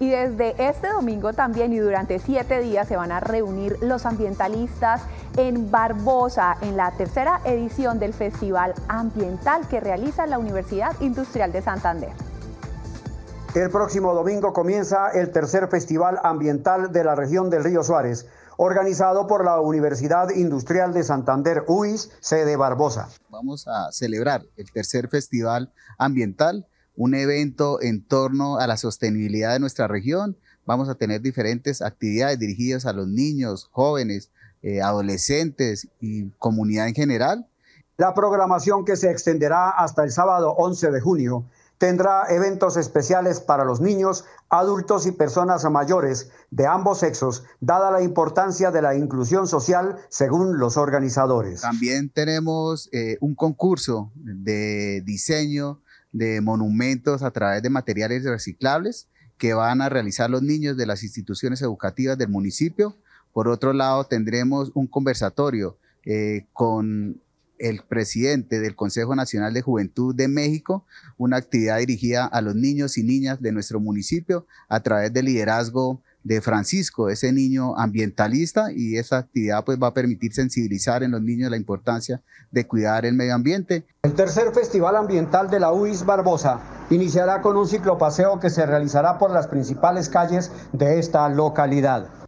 Y desde este domingo también y durante siete días se van a reunir los ambientalistas en Barbosa, en la tercera edición del Festival Ambiental que realiza la Universidad Industrial de Santander. El próximo domingo comienza el tercer Festival Ambiental de la región del Río Suárez, organizado por la Universidad Industrial de Santander, UIS, sede Barbosa. Vamos a celebrar el tercer Festival Ambiental un evento en torno a la sostenibilidad de nuestra región. Vamos a tener diferentes actividades dirigidas a los niños, jóvenes, eh, adolescentes y comunidad en general. La programación que se extenderá hasta el sábado 11 de junio tendrá eventos especiales para los niños, adultos y personas mayores de ambos sexos, dada la importancia de la inclusión social según los organizadores. También tenemos eh, un concurso de diseño de monumentos a través de materiales reciclables que van a realizar los niños de las instituciones educativas del municipio. Por otro lado, tendremos un conversatorio eh, con el presidente del Consejo Nacional de Juventud de México, una actividad dirigida a los niños y niñas de nuestro municipio a través del liderazgo de Francisco, ese niño ambientalista, y esa actividad pues va a permitir sensibilizar en los niños la importancia de cuidar el medio ambiente. El tercer Festival Ambiental de la UIS Barbosa iniciará con un ciclopaseo que se realizará por las principales calles de esta localidad.